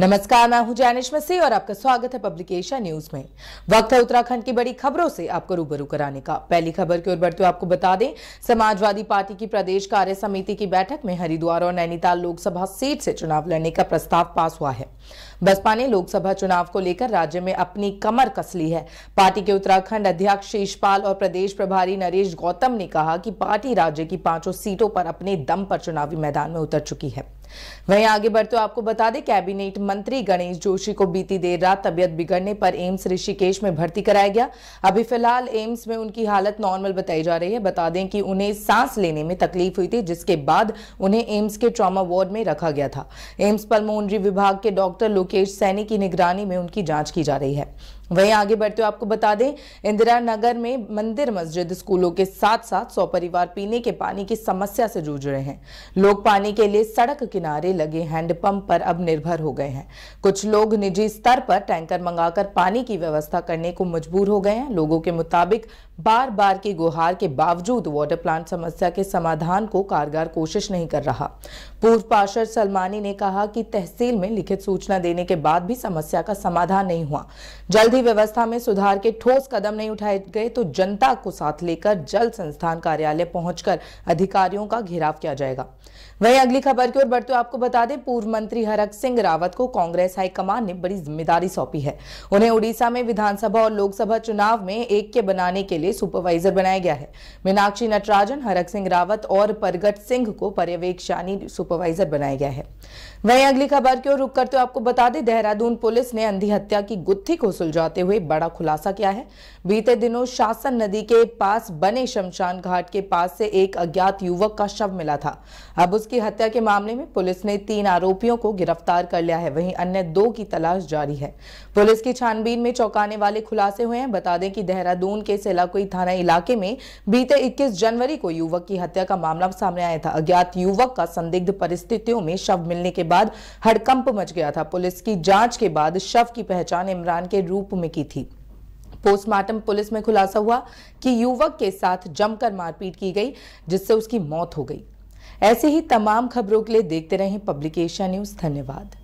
नमस्कार मैं हूं जैनिश मसीह और आपका स्वागत है पब्लिकेशन न्यूज में वक्त है उत्तराखंड की बड़ी खबरों से आपको रूबरू कराने का पहली खबर की ओर बढ़ते आपको बता दें समाजवादी पार्टी की प्रदेश कार्य समिति की बैठक में हरिद्वार और नैनीताल लोकसभा सीट से चुनाव लड़ने का प्रस्ताव पास हुआ है बसपा ने लोकसभा चुनाव को लेकर राज्य में अपनी कमर कस ली है पार्टी के उत्तराखंड अध्यक्ष शेषपाल और प्रदेश प्रभारी नरेश गौतम ने कहा कि पार्टी राज्य की पांचों सीटों पर अपने दम पर चुनावी मैदान में उतर चुकी है वहीं आगे बढ़ते हुए आपको बता दें कैबिनेट मंत्री गणेश जोशी को बीती देर रात तबियत बिगड़ने पर एम्स ऋषिकेश में भर्ती कराया गया अभी फिलहाल एम्स में उनकी हालत नॉर्मल बताई जा रही है बता दें कि उन्हें सांस लेने में तकलीफ हुई थी जिसके बाद उन्हें एम्स के ट्रॉमा वार्ड में रखा गया था एम्स पल्मोनरी विभाग के डॉक्टर लोकेश सैनी की निगरानी में उनकी जाँच की जा रही है वहीं आगे बढ़ते हुए आपको बता दें इंदिरा नगर में मंदिर मस्जिद स्कूलों के साथ साथ सौ परिवार पीने के पानी की समस्या से जूझ रहे हैं लोग पानी के लिए सड़क किनारे लगे हैंडपंप पर अब निर्भर हो गए हैं कुछ लोग निजी स्तर पर टैंकर मंगाकर पानी की व्यवस्था करने को मजबूर हो गए हैं लोगों के मुताबिक बार बार की गुहार के बावजूद वाटर प्लांट समस्या के समाधान को कारगर कोशिश नहीं कर रहा पूर्व पार्षद सलमानी ने कहा कि तहसील में लिखित सूचना देने के बाद भी समस्या का समाधान नहीं हुआ जल्द ही पूरी व्यवस्था में सुधार के ठोस कदम नहीं उठाए गए तो जनता को साथ लेकर जल संस्थान कार्यालय पहुंचकर अधिकारियों का घेराव किया जाएगा वहीं अगली खबर की ओर बढ़ते आपको बता दें पूर्व मंत्री हरक सिंह रावत को कांग्रेस हाईकमान ने बड़ी जिम्मेदारी सौंपी है उन्हें उड़ीसा में विधानसभा और लोकसभा चुनाव में एक के बनाने के लिए सुपरवाइजर बनाया गया है मीनाक्षी नटराजन हरक सिंह रावत और परगट सिंह को पर्यवेक्षणी सुपरवाइजर बनाया गया है वहीं अगली खबर की ओर रुक करते आपको बता दें देहरादून पुलिस ने अंधी हत्या की गुत्थी को सुलझा जाते हुए बड़ा खुलासा किया है बीते दिनों शासन नदी के पास बने शमशान घाट के पास से एक अज्ञात युवक का शव मिला था अब उसकी हत्या के मामले में पुलिस ने तीन आरोपियों को गिरफ्तार कर लिया है वहीं अन्य दो की तलाश जारी है पुलिस की छानबीन में चौंकाने वाले खुलासे हुए हैं बता दें कि देहरादून के सेलाकोई थाना इलाके में बीते इक्कीस जनवरी को युवक की हत्या का मामला सामने आया था अज्ञात युवक का संदिग्ध परिस्थितियों में शव मिलने के बाद हड़कंप मच गया था पुलिस की जांच के बाद शव की पहचान इमरान के रूप में की थी पोस्टमार्टम पुलिस में खुलासा हुआ कि युवक के साथ जमकर मारपीट की गई जिससे उसकी मौत हो गई ऐसी ही तमाम खबरों के लिए देखते रहें पब्लिकेशन न्यूज धन्यवाद